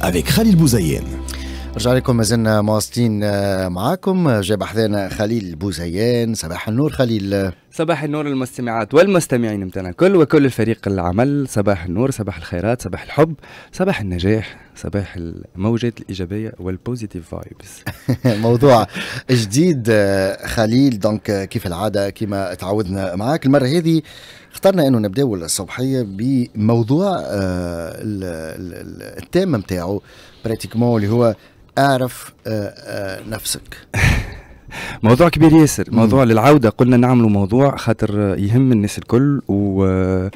avec خليل بوزيان رجع لكم مازلنا مواصلين آه، معاكم آه، جاب حذانا خليل بوزيان صباح النور خليل صباح النور المستمعات والمستمعين نتاعنا كل وكل فريق العمل صباح النور صباح الخيرات صباح الحب صباح النجاح صباح الموجات الايجابيه والبوزيتيف فايبس موضوع جديد آه، خليل دونك كيف العاده كما تعودنا معاك المره هذه اخترنا انه نبداو الصبحيه بموضوع آه، التامه نتاعو براتيكمون اللي هو اعرف آه، آه، نفسك موضوع كبير ياسر موضوع مم. للعوده قلنا نعملوا موضوع خاطر يهم الناس الكل و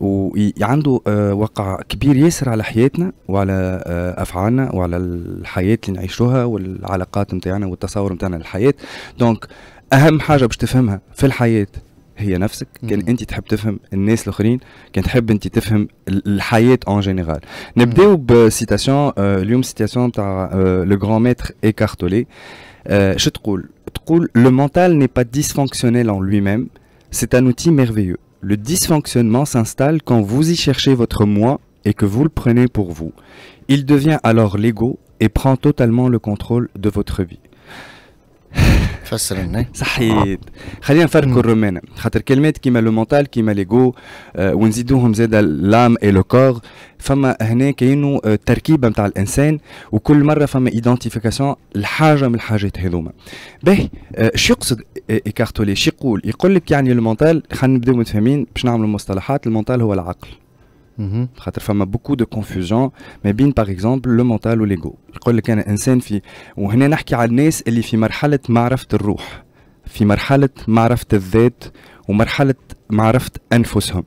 وعنده وقع كبير ياسر على حياتنا وعلى افعالنا وعلى الحياه اللي نعيشوها والعلاقات نتاعنا والتصور نتاعنا للحياه دونك اهم حاجه باش تفهمها في الحياه هي نفسك كان انت تحب تفهم الناس الاخرين كان تحب انت تفهم الحياه اون جينيرال نبداو بسيتاسيون اليوم سيتاسيون تاع لو غران maître ايكارتولي Je تقول تقول لو mental n'est pas dysfonctionnel en lui-même, c'est un outil merveilleux le dysfonctionnement s'installe quand vous y cherchez votre moi et que vous le prenez pour vous. Il devient alors l'ego et prend totalement le contrôle de votre vie. فسر لنا صحيت خلينا نفركوا الرومان خاطر كلمات كيما لو مونتال كيما ليغو آه ونزيدوهم زاد لام اي لو كور فما هنا كاينو التركيبه آه، نتاع الانسان وكل مره فما ايدنتيفيكاسيون لحاجه من الحاجات هذوما باهي آه، شو يقصد آه، ايكارتولي شو يقول يقول لك يعني المونتال خلينا نبداو متفاهمين باش نعملوا مصطلحات المونتال هو العقل Mm-hmm. خاطر فما بوكو دو كونفوجون ما بين باغ اكزومبل لو مونتال وليغو يقول لك انا انسان في وهنا نحكي على الناس اللي في مرحله معرفه الروح في مرحله معرفه الذات ومرحله معرفه انفسهم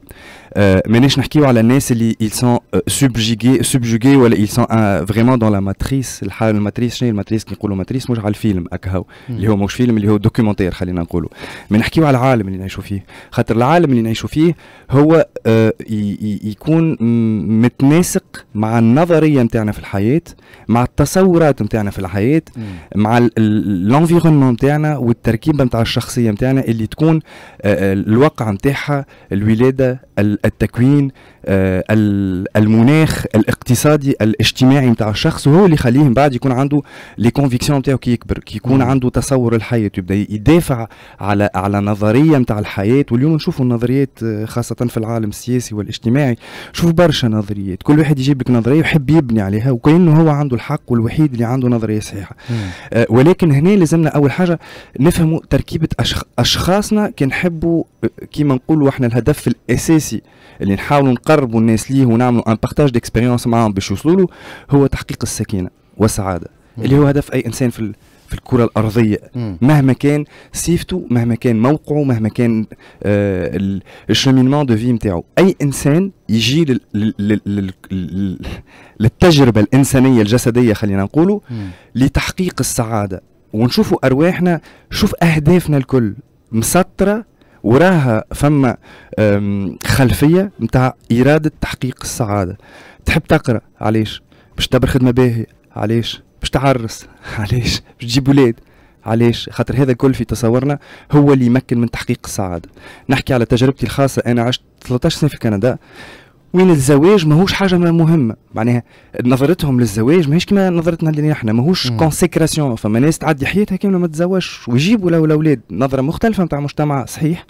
مانيش نحكيو على الناس اللي ils sont euh, subjugués ولا ils sont euh, vraiment dans la matrice الماتريس شنو الماتريس كي نقولوا ماتريس مش على الفيلم اكهو اللي هو مش فيلم اللي هو دوكيومونتير خلينا نقولوا ما نحكيو على العالم اللي نعيشوا فيه خاطر العالم اللي نعيشوا فيه هو يكون متناسق مع النظريه نتاعنا في الحياه مع التصورات نتاعنا في الحياه مع الانفيرونمون نتاعنا والتركيبه نتاع الشخصيه نتاعنا اللي تكون الواقع نتاعها الولاده التكوين آه، المناخ الاقتصادي الاجتماعي نتاع الشخص وهو اللي يخليه من بعد يكون عنده لي كونفيكسيون نتاعو كي يكبر كي يكون عنده تصور الحياه يبدا يدافع على على نظريه نتاع الحياه واليوم نشوفوا النظريات آه، خاصه في العالم السياسي والاجتماعي شوف برشا نظريات كل واحد يجيب لك نظريه ويحب يبني عليها وكانه هو عنده الحق والوحيد اللي عنده نظريه صحيحه آه ولكن هنا لازمنا اول حاجه نفهموا تركيبه أشخ... اشخاصنا كي نحبوا آه، كيما نقولوا احنا الهدف الاساسي اللي نحاولوا نقرر نقربوا الناس ليه ونعملوا ان بارتاج ديكسبيريونس معاهم باش يوصلوا له هو تحقيق السكينه والسعاده مم. اللي هو هدف اي انسان في في الكره الارضيه مم. مهما كان صفته مهما كان موقعه مهما كان آه الشمينمون دو في نتاعو اي انسان يجي لل لل لل للتجربه الانسانيه الجسديه خلينا نقولوا لتحقيق السعاده ونشوفوا ارواحنا شوف اهدافنا الكل مسطره وراها فما خلفيه نتاع اراده تحقيق السعاده تحب تقرا علاش باش تبر خدمه باهيه علاش باش تعرس علاش باش تجيب ولاد علاش خاطر هذا كل في تصورنا هو اللي يمكن من تحقيق السعاده نحكي على تجربتي الخاصه انا عشت 13 سنه في كندا وين الزواج ماهوش حاجه ما مهمه معناها نظرتهم للزواج ماهيش كما نظرتنا اللي احنا ماهوش كونسيكراسيون فما ناس تعدي حياتها كامله ما تزوجش ويجيبوا لو الاولاد نظره مختلفه نتاع مجتمع صحيح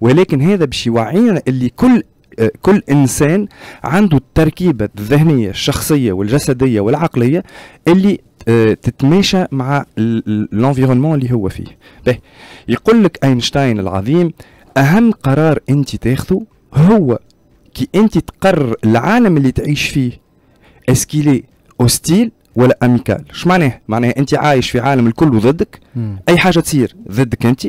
ولكن هذا باش يوعينا اللي كل آه، كل انسان عنده التركيبه الذهنيه الشخصيه والجسديه والعقليه اللي آه، تتماشى مع الانفيرونمون اللي هو فيه به يقول لك اينشتاين العظيم اهم قرار انت تاخذه هو كي انت تقرر العالم اللي تعيش فيه اسكيلي اوستيل ولا اميكال شو معناه معناه انت عايش في عالم الكل ضدك اي حاجه تصير ضدك انت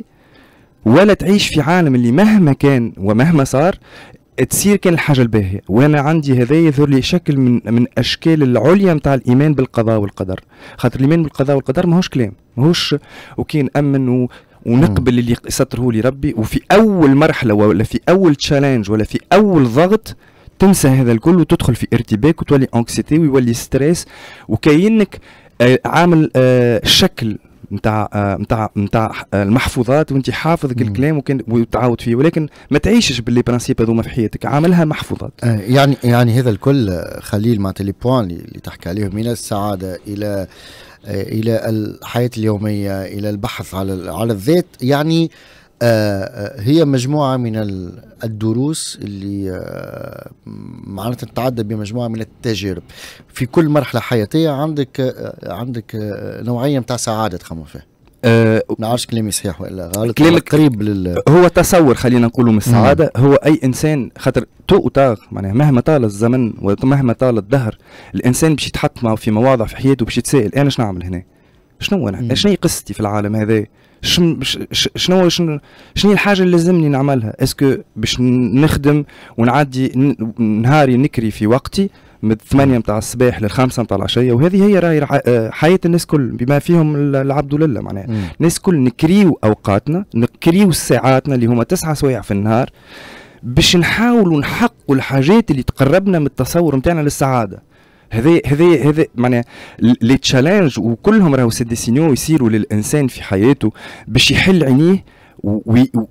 ولا تعيش في عالم اللي مهما كان ومهما صار تصير كان الحاجه الباهيه وانا عندي هذا يظهر لي شكل من من اشكال العليا نتاع الايمان بالقضاء والقدر خاطر الايمان بالقضاء والقدر ماهوش كلام ماهوش اوكي نامن ونقبل اللي يسطره لي ربي وفي اول مرحله ولا في اول تشالنج ولا في اول ضغط تنسى هذا الكل وتدخل في ارتباك وتولي انكسيتي ويولي ستريس وكأنك آه، عامل آه، شكل نتاع نتاع آه، نتاع المحفوظات وانت حافظ كل الكلام وتعاود فيه ولكن ما تعيشش باللي برانسيب هذوما في حياتك عاملها محفوظات يعني يعني هذا الكل خليل معناتها لي بوان اللي تحكي عليهم من السعاده الى آه، الى الحياه اليوميه الى البحث على على الذات يعني آه، آه، هي مجموعه من الدروس اللي معناتها تتعدى بمجموعه من التجارب في كل مرحله حياتيه عندك عندك نوعيه نتاع سعاده تخمم فيها أه نعرفش كلامي صحيح ولا غلط كلامك قريب لل هو تصور خلينا نقولوا من السعاده مم. هو اي انسان خاطر تو وتاغ معناها مهما طال الزمن ومهما طال الدهر الانسان باش يتحط في مواضع في حياته باش يتساءل انا شنو نعمل هنا؟ شنو انا؟ شنو قصتي في العالم هذا؟ شنو شنو شنو الحاجه اللي لازمني نعملها؟ اسكو باش نخدم ونعدي نهاري نكري في وقتي من 8 نتاع الصباح لل 5 نتاع العشيه وهذه هي راهي آه، حياه الناس كل بما فيهم العبد لله معناها الناس كل نكريو اوقاتنا نكريو ساعاتنا اللي هما تسعة سوايع في النهار باش نحاولوا نحققوا الحاجات اللي تقربنا من التصور نتاعنا للسعاده هذا هذا هذا معناها لي تشالنج وكلهم راهو سي ديسينيو يصيروا للانسان في حياته باش يحل عينيه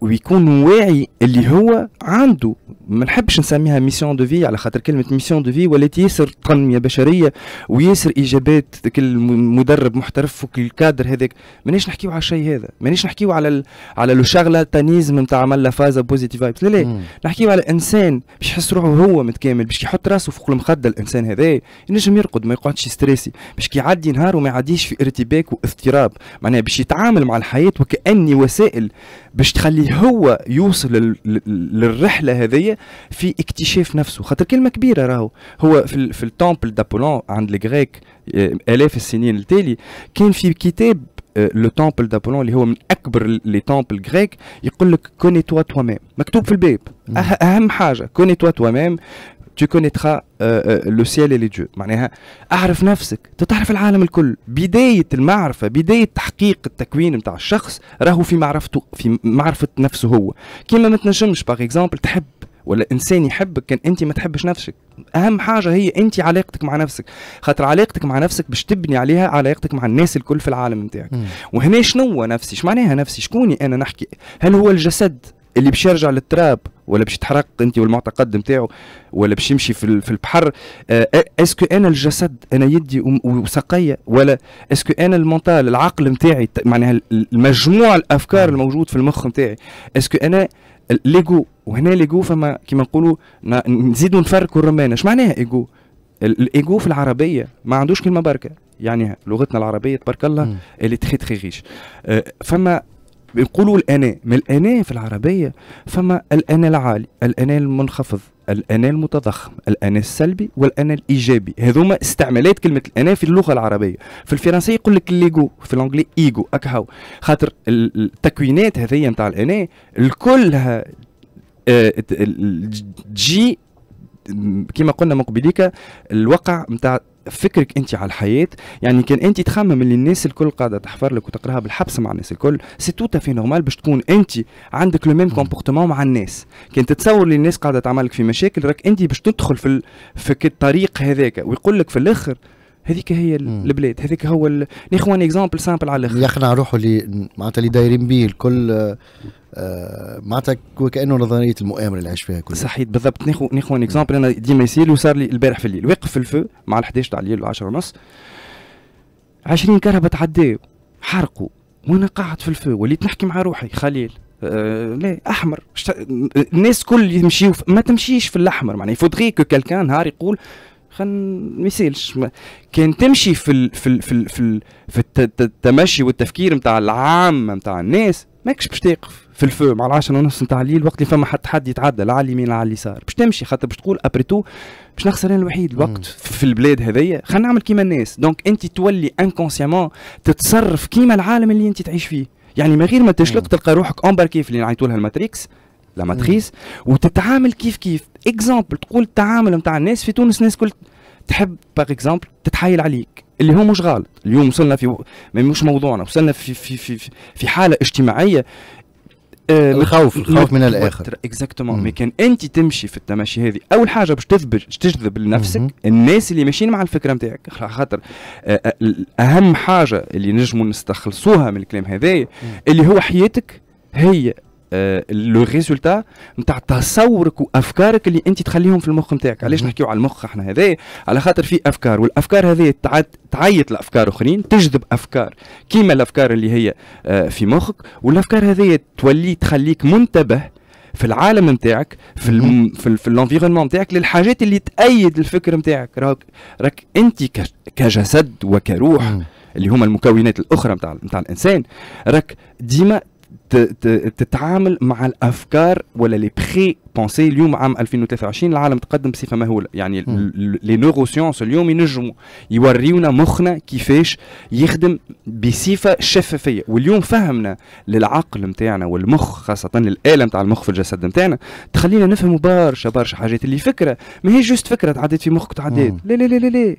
ويكون واعي اللي هو عنده ما نحبش نسميها ميسيون دو في على خاطر كلمه ميسيون دو في ولات ياسر تنميه بشريه وياسر اجابات كل مدرب محترف وكل كادر هذاك مانيش نحكيو على الشيء هذا مانيش نحكيو على ال... على لو شارلاتانيزم نتاع عمل فازا بوزيتيف لا لا نحكيو على انسان باش يحس روحه هو متكامل باش يحط راسه فوق المخده الانسان هذا ينجم يرقد ما يقعدش ستريسي باش يعدي نهار وما يعديش في ارتباك واضطراب معناها باش يتعامل مع الحياه وكاني وسائل باش تخلي هو يوصل للرحله هذيا في اكتشاف نفسه خاطر كلمه كبيره راهو هو في, في التامبل دابولون عند الغريك آه، الاف السنين التالي كان في كتاب لو تامبل دابولون اللي هو من اكبر لي تامبل غريك يقول لك كوني توا توا ميم مكتوب في الباب أه-، اهم حاجه كوني توا توا ميم tu connaîtras لو سيال اللي ديو معناها اعرف نفسك تتعرف العالم الكل بدايه المعرفه بدايه تحقيق التكوين نتاع الشخص راهو في معرفته في معرفه نفسه هو كيما ما تنجمش باغ اكزومبل تحب ولا انسان يحبك كان انت ما تحبش نفسك اهم حاجه هي انت علاقتك مع نفسك خاطر علاقتك مع نفسك باش تبني عليها علاقتك مع الناس الكل في العالم نتاعك وهنا شنو هو نفسي اش معناها نفسي شكوني انا نحكي هل هو الجسد اللي باش يرجع للتراب ولا باش يتحرق انت والمعتقد نتاعو ولا باش يمشي في, في البحر اسكو آه، آه، انا الجسد انا يدي وساقيا ولا اسكو انا المونتال العقل نتاعي معناها المجموع الافكار نعم. الموجود في المخ نتاعي اسكو انا ليغو وهنا ليغو فما كيما نقولوا نزيدوا نفركوا الرمانه اش معناها ايجو الايجو في العربيه ما عندوش كلمه بركه يعني لغتنا العربيه تبارك الله اللي تخي تخي غيش فما بيقولوا الاناء ما الاناء في العربيه فما الاناء العالي الاناء المنخفض الاناء المتضخم الاناء السلبي والاناء الايجابي هذوما استعمالات كلمه الاناء في اللغه العربيه في الفرنسيه يقول لك ليغو في الانجلي ايغو اكهو خاطر التكوينات هذيا نتاع الاناء الكلها آه، تجي كما قلنا مقبليك الوقع نتاع فكرك انت على الحياه يعني كان انت تخمم اللي الناس الكل قاعده تحفر لك وتقراها بالحبس مع الناس الكل سي تو في نورمال باش تكون انت عندك لو ميم كومبورتمون مع الناس كان تتصور اللي الناس قاعده تعمل لك في مشاكل راك انت باش تدخل في ال... في الطريق هذاك ويقول لك في الاخر هذيك هي البلاد هذيك هو ال... ناخذ اكزامبل سامبل على الاخر اخي روحه اللي معناتها اللي دايرين به الكل آه، معناتها وكانه نظريه المؤامره اللي عايش فيها كلها صحيح بالضبط ناخذ ناخذ ان اكزامبل انا ديما يصير وصار لي البارح في الليل واقف في الفو مع ال 11 تاع الليل و 10 ونص 20 كهرباء تعداو حرقوا وانا قاعد في الفو وليت نحكي مع روحي خليل أه لا احمر شت... الناس كل يمشيوا ما تمشيش في الاحمر معناها يفوتغي كو كالكان نهار يقول خل ما يسالش كان تمشي في ال... في ال... في ال... في, في التمشي والتفكير نتاع العامه نتاع الناس ماكش باش تقف في الفو مع العشرة ونص نتاع الليل وقت اللي فما حتى حد يتعدى لا على اليمين لا على اليسار باش تمشي خاطر باش تقول ابري تو باش نخسر انا الوحيد الوقت في البلاد هذيا خلينا نعمل كيما الناس دونك انت تولي انكونسيامون تتصرف كيما العالم اللي انت تعيش فيه يعني من غير ما تشلق تلقى روحك امباركي في اللي نعيطوا لها الماتريكس لا ماتريس وتتعامل كيف كيف اكزامبل تقول التعامل نتاع الناس في تونس الناس كل تحب باغ اكزامبل تتحايل عليك اللي هو مش غلط اليوم وصلنا في مش موضوعنا وصلنا في في في في حاله اجتماعيه الخوف آه، آه، الخوف من الاخر اكزاكتومون مي كان انت تمشي في التماشي هذه اول حاجه باش تثبت تجذب لنفسك الناس اللي ماشيين مع الفكره نتاعك خاطر آه، اهم حاجه اللي نجموا نستخلصوها من الكلام هذايا اللي هو حياتك هي لو آه، ريزولتا نتاع تصورك وافكارك اللي انت تخليهم في المخ نتاعك علاش نحكيو على المخ احنا هذا على خاطر في افكار والافكار هذه تعيط لافكار اخرين تجذب افكار كيما الافكار اللي هي آه، في مخك والافكار هذه تولي تخليك منتبه في العالم نتاعك في الم... في, ال... في الانفيرونمون نتاعك للحاجات اللي تأيد الفكر نتاعك راك راك انت ك... كجسد وكروح اللي هما المكونات الاخرى نتاع نتاع الانسان راك ديما تتعامل مع الافكار ولا لي بخي بونسي اليوم عام 2023 العالم تقدم بصفه مهوله يعني لي نورو سيونس اليوم ينجموا يوريونا مخنا كيفاش يخدم بصفه شفافيه واليوم فهمنا للعقل نتاعنا والمخ خاصه الاله نتاع المخ في الجسد نتاعنا تخلينا نفهموا برشا برشا حاجات اللي فكره ماهيش جوست فكره تعديت في مخك تعديت لا لا لا لا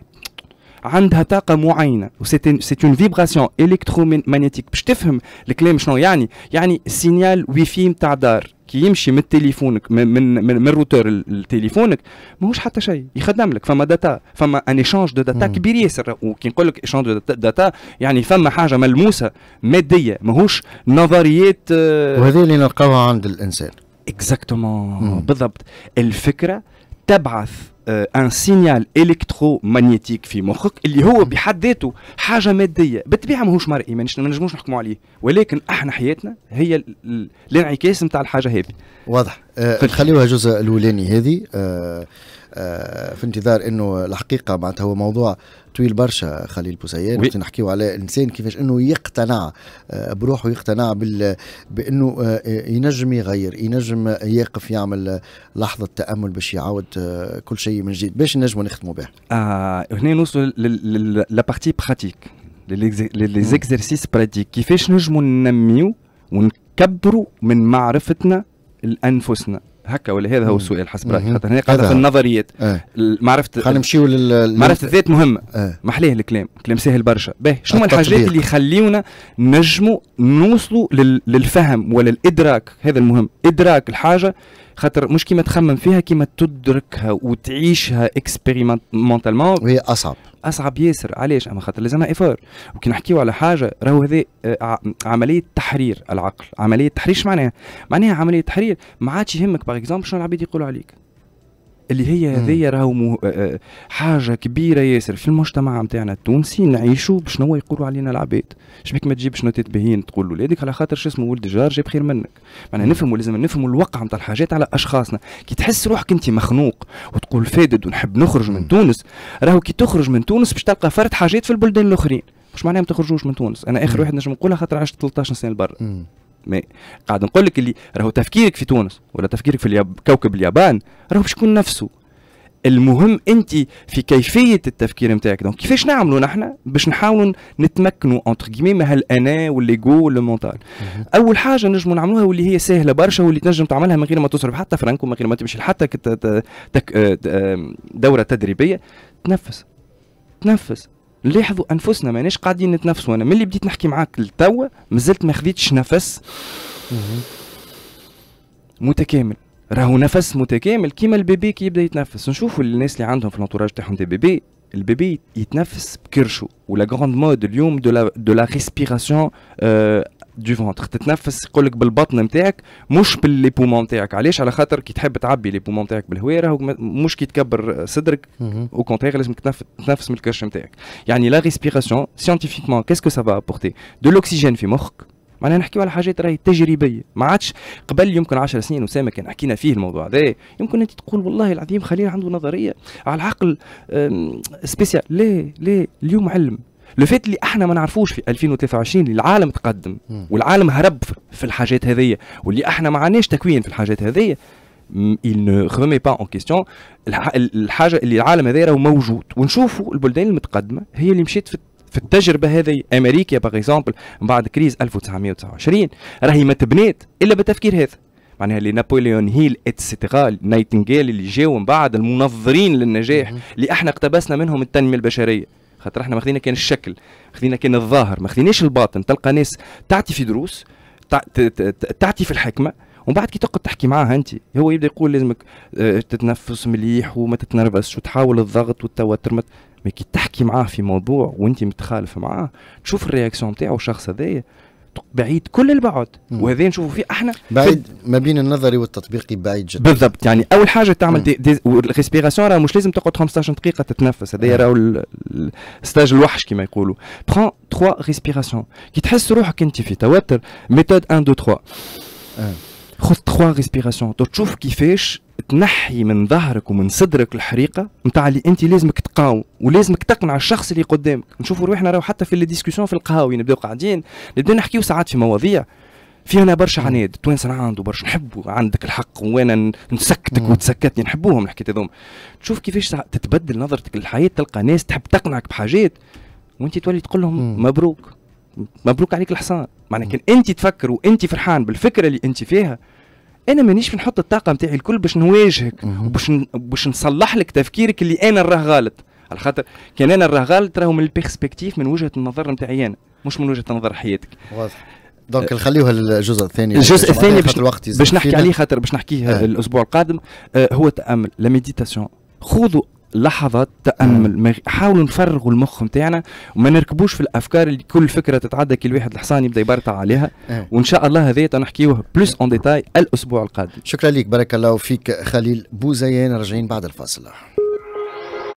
عندها طاقه معينه سي اون فيبراسيون مانيتيك باش تفهم الكلام شنو يعني يعني سينيال وي في نتاع دار كي يمشي من تليفونك من من من, الروتور لتليفونك ماهوش حتى شيء يخدم لك فما داتا فما ان ايشانج دو داتا كبير ياسر وكي نقول لك ايشانج دو داتا يعني فما حاجه ملموسه ماديه ماهوش نظريات آه، وهذه اللي نلقاوها عند الانسان اكزاكتومون hmm. بالضبط الفكره تبعث ان سينيال مانيتيك في مخك اللي هو بحد ذاته حاجه ماديه بالطبيعه ماهوش مرئي ما نجموش نحكموا عليه ولكن احنا حياتنا هي الانعكاس نتاع الحاجه هذه واضح آه خليوها الجزء الاولاني هذه آه في انتظار انه الحقيقه معناتها هو موضوع طويل برشا خليل بوسيان وقت نحكيو على الانسان كيفاش انه يقتنع بروحه يقتنع بال بانه ينجم يغير ينجم يقف يعمل لحظه تامل باش يعاود كل شيء من جديد باش نجموا نختموا به. آه هنا نوصلوا لابارتي براتيك ليزيكزرسيس براتيك كيفاش نجموا ننميو ونكبروا من معرفتنا لانفسنا هكا ولا هذا هو السؤال حسب رايي خاطر هنا قاعده في النظريات اه. معرفه خلينا نمشيو لل معرفه الذات مهمه اه. محليه الكلام كلام سهل برشا باهي شنو الحاجات اللي يخليونا نجموا نوصلوا للفهم ولا الادراك هذا المهم ادراك الحاجه خاطر مش كيما تخمم فيها كيما تدركها وتعيشها اكسبيريمونتالمون وهي اصعب اصعب ياسر علاش اما خاطر لازمها افور وكي نحكيو على حاجه راهو هذا آه، عمليه تحرير العقل عمليه تحرير معناها معناها عمليه تحرير ما عادش يهمك باغ اكزومبل شنو العباد يقولوا عليك اللي هي هذيا راهو آه، آه، حاجه كبيره ياسر في المجتمع نتاعنا التونسي نعيشوا بشنو يقولوا علينا العباد شبيك ما تجيبش نوتات باهين تقول لولادك على خاطر شو اسمه ولد جار جاب خير منك معناها نفهموا لازم نفهموا الواقع نتاع الحاجات على اشخاصنا كي تحس روحك انت مخنوق وتقول فادد ونحب نخرج من تونس راهو كي تخرج من تونس باش تلقى فرد حاجات في البلدان الاخرين مش معناها ما تخرجوش من تونس انا اخر واحد نجم نقولها خاطر عشت 13 سنه برا ما قاعد نقول لك اللي راهو تفكيرك في تونس ولا تفكيرك في الياب كوكب اليابان راهو باش يكون نفسه المهم انت في كيفيه التفكير نتاعك دونك كيفاش نعملوا نحن باش نحاولوا نتمكنوا انتر كيمي من هالانا والليجو والمونتال اول حاجه نجموا نعملوها واللي هي سهله برشا واللي تنجم تعملها من غير ما تصرف حتى فرانكو من غير ما تمشي حتى آه، دوره تدريبيه تنفس تنفس لاحظوا انفسنا ماناش قاعدين نتنفسوا انا ملي بديت نحكي معاك لتوا مازلت ما خذيتش نفس متكامل راهو نفس متكامل كيما البيبي كي يبدا يتنفس نشوفوا الناس اللي عندهم في الانتوراج تاعهم دي بيبي البيبي يتنفس بكرشو ولا غروند مود اليوم دو لا دو لا ريسبيراسيون دي فونتر تتنفس يقول لك بالبطن نتاعك مش باللي بومون نتاعك علاش على خاطر كي تحب تعبي لي بومون نتاعك بالهواء راهو مش كي تكبر صدرك او كونترير لازم تنفس من الكرش نتاعك يعني لا ريسبيراسيون سيانتيفيكمون كاسكو سافا ابورتي دو لوكسيجين في مخك معناها نحكيو على حاجات راهي تجريبيه ما عادش قبل يمكن 10 سنين اسامه كان حكينا فيه الموضوع هذا يمكن انت تقول والله العظيم خلينا عنده نظريه على العقل سبيسيال لا لا اليوم علم لو فات اللي احنا ما نعرفوش في 2023 اللي العالم تقدم والعالم هرب في الحاجات هذيا واللي احنا ما عندناش تكوين في الحاجات هذيا il ne remet pas en question الحاجه اللي العالم هذا راهو موجود ونشوفوا البلدان المتقدمه هي اللي مشيت في في التجربه هذه امريكا باغ اكزومبل من بعد كريز 1929 راهي ما تبنيت الا بالتفكير هذا معناها اللي نابليون هيل اتسيتيرا نايتنجيل اللي جاو من بعد المنظرين للنجاح اللي احنا اقتبسنا منهم التنميه البشريه خاطر احنا ماخذينها كان الشكل ماخذينها كان الظاهر ماخذيناش الباطن تلقى ناس تعطي في دروس تعطي في الحكمه ومن بعد كي تقعد تحكي معاه انت هو يبدا يقول لازمك آه، تتنفس مليح وما تتنرفزش وتحاول الضغط والتوتر ما كي تحكي معاه في موضوع وانت متخالف معاه تشوف الرياكسيون نتاعو الشخص هذايا بعيد كل البعد وهذا نشوفوا فيه احنا بعيد ما بين النظري والتطبيقي بعيد جدا بالضبط يعني اول حاجه تعمل ريسبيراسيون راه مش لازم تقعد 15 دقيقه تتنفس هذا راهو ستاج الوحش كما يقولوا برون 3 ريسبيراسيون كي تحس روحك انت في توتر ميثود 1 2 3 خذ تخوا ريسبيراسيون تشوف كيفاش تنحي من ظهرك ومن صدرك الحريقه نتاع اللي انت لازمك تقاوم ولازمك تقنع الشخص اللي قدامك نشوفوا روحنا راهو حتى في لي ديسكسيون في القهاوي نبداو قاعدين نبداو نحكيو ساعات في مواضيع انا برشا عناد انا عنده برشا نحبوا عندك الحق وانا نسكتك مم. وتسكتني نحبوهم الحكايات هذوما تشوف كيفاش تتبدل نظرتك للحياه تلقى ناس تحب تقنعك بحاجات وانت تولي تقول لهم مبروك مبروك عليك الحصان معناها كان انت تفكر وانت فرحان بالفكره اللي انت فيها انا مانيش نحط الطاقه نتاعي الكل باش نواجهك وباش باش نصلح لك تفكيرك اللي انا راه غلط على خاطر كان انا راه غلط راهو من البيرسبكتيف من وجهه النظر نتاعي انا مش من وجهه نظر حياتك واضح دونك أه، نخليوها الجزء الثاني الجزء الثاني باش باش نحكي عليه خاطر باش نحكيه أه. الاسبوع القادم آه هو التامل لا ميديتاسيون خذوا لحظه تامل حاولوا نفرغوا المخ نتاعنا وما نركبوش في الافكار اللي كل فكره تتعدى كل واحد الحصان يبدا يبرطع عليها وان شاء الله هذايا تنحكيوه بلوس اون ديتاي الاسبوع القادم شكرا لك بارك الله فيك خليل بوزيان راجعين بعد الفاصل